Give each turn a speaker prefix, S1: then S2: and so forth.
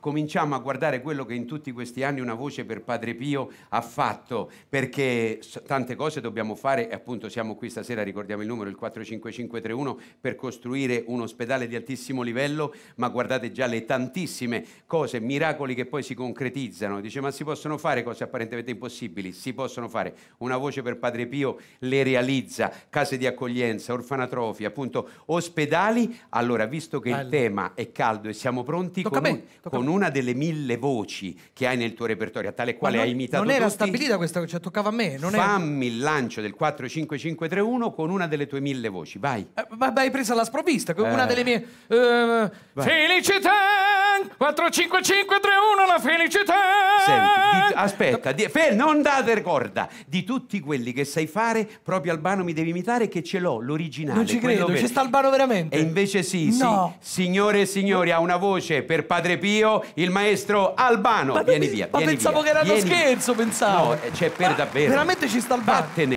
S1: cominciamo a guardare quello che in tutti questi anni una voce per Padre Pio ha fatto, perché tante cose dobbiamo fare e appunto siamo qui stasera, ricordiamo il numero, il 45531, per costruire un ospedale di altissimo livello, ma guardate già le tantissime cose, miracoli che poi si concretizzano. Dice, ma si possono fare cose apparentemente impossibili? Si possono fare. Una voce per Padre Pio le realizza, case di accoglienza, orfanatrofi, appunto ospedali. Allora, visto che allora. il tema è caldo e siamo pronti, Tocca con, un, con una delle mille voci che hai nel tuo repertorio, tale quale non, hai imitato Non era tutti, stabilita
S2: questa, cioè toccava a me. Non fammi
S1: era... il lancio del 45531 con una delle tue mille voci, vai. Eh, ma, ma hai presa la sprovvista, con eh. una delle mie... Eh, felicità!
S2: 45531 la felicità!
S1: Senti, di, aspetta, di, fe, non date corda! di tutti quelli che sai fare, proprio Albano mi devi imitare che ce l'ho, l'originale. Non ci credo, ci sta Albano veramente. E invece sì, no. sì. Signore e signori, ha una voce per Padre Pio, il maestro Albano. Padre vieni via, Ma vieni pensavo via, che era uno scherzo, pensavo. No, eh, c'è cioè, per Ma davvero. Veramente ci sta Albano. Vattene.